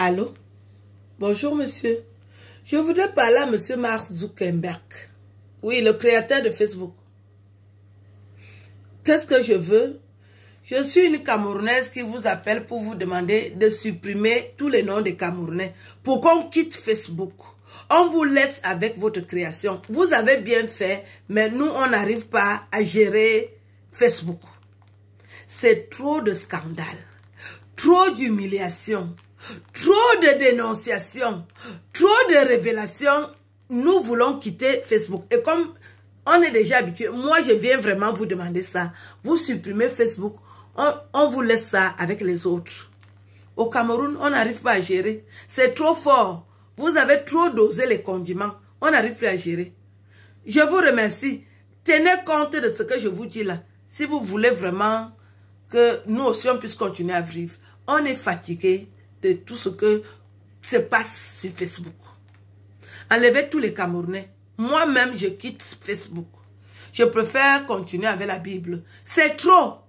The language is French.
Allô Bonjour, monsieur. Je voudrais parler à monsieur Mark Zuckerberg. Oui, le créateur de Facebook. Qu'est-ce que je veux Je suis une Camerounaise qui vous appelle pour vous demander de supprimer tous les noms des Camerounais pour qu'on quitte Facebook. On vous laisse avec votre création. Vous avez bien fait, mais nous, on n'arrive pas à gérer Facebook. C'est trop de scandales, trop d'humiliation, Trop de dénonciations, trop de révélations. Nous voulons quitter Facebook. Et comme on est déjà habitué, moi je viens vraiment vous demander ça. Vous supprimez Facebook, on, on vous laisse ça avec les autres. Au Cameroun, on n'arrive pas à gérer. C'est trop fort. Vous avez trop dosé les condiments. On n'arrive plus à gérer. Je vous remercie. Tenez compte de ce que je vous dis là. Si vous voulez vraiment que nous aussi on puisse continuer à vivre. On est fatigué de tout ce que se passe sur Facebook. Enlevez tous les Camerounais. Moi-même, je quitte Facebook. Je préfère continuer avec la Bible. C'est trop.